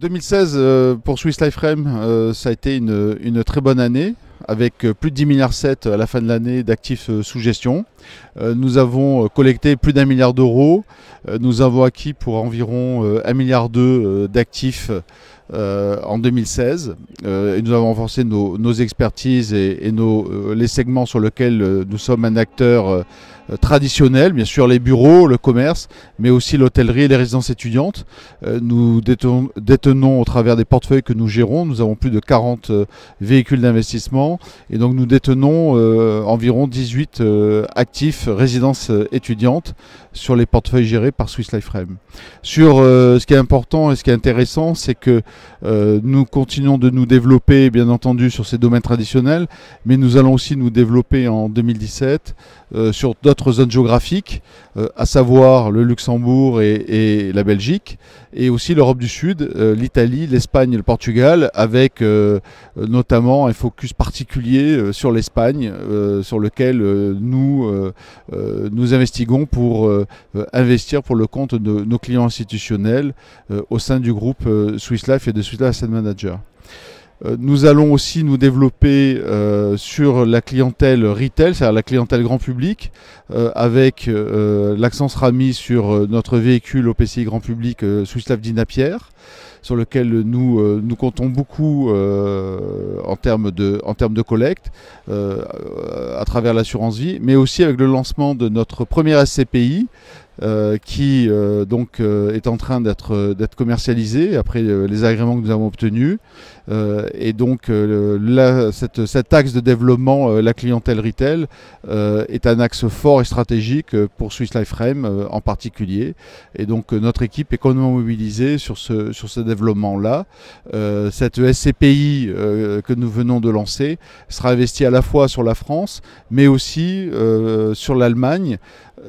2016 euh, pour Swiss Life euh, ça a été une, très bonne année avec euh, plus de 10 milliards 7 à la fin de l'année d'actifs sous gestion. nous avons collecté plus d'un milliard d'euros. Nous avons acquis pour environ 1 milliard 2 d'actifs euh, en 2016 euh, et nous avons renforcé nos, nos expertises et, et nos, euh, les segments sur lesquels nous sommes un acteur traditionnel, bien sûr les bureaux, le commerce, mais aussi l'hôtellerie et les résidences étudiantes. Nous détenons, détenons, au travers des portefeuilles que nous gérons, nous avons plus de 40 véhicules d'investissement et donc nous détenons environ 18 actifs résidences étudiantes sur les portefeuilles gérés par Swiss Life Frame Sur ce qui est important et ce qui est intéressant, c'est que euh, nous continuons de nous développer, bien entendu, sur ces domaines traditionnels, mais nous allons aussi nous développer en 2017 euh, sur d'autres zones géographiques, euh, à savoir le Luxembourg et, la Belgique, et aussi l'Europe du Sud, l'Italie, l'Espagne et le Portugal, avec notamment un focus particulier sur l'Espagne, sur lequel nous, nous investiguons pour investir pour le compte de nos clients institutionnels au sein du groupe Swiss Life de suite là Manager. Euh, nous allons aussi nous développer euh, sur la clientèle retail, c'est-à-dire la clientèle grand public, euh, avec l'accent sera mis sur notre véhicule OPCI grand public swisslav Dinapierre, sur lequel nous, nous comptons beaucoup en termes de, en termes de collecte à travers l'assurance vie, mais aussi avec le lancement de notre première SCPI, euh, qui euh, donc euh, est en train d'être commercialisé après les agréments que nous avons obtenus. et donc cette, cet axe de développement, la clientèle retail, est un axe fort et stratégique pour Swiss Life Frame en particulier. Et donc notre équipe est complètement mobilisée sur ce, sur ce développement-là. cette SCPI que nous venons de lancer sera investie à la fois sur la France, mais aussi sur l'Allemagne.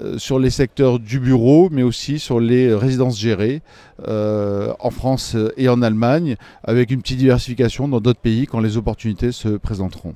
Euh, sur les secteurs du bureau, mais aussi sur les résidences gérées euh, en France et en Allemagne, avec une petite diversification dans d'autres pays quand les opportunités se présenteront.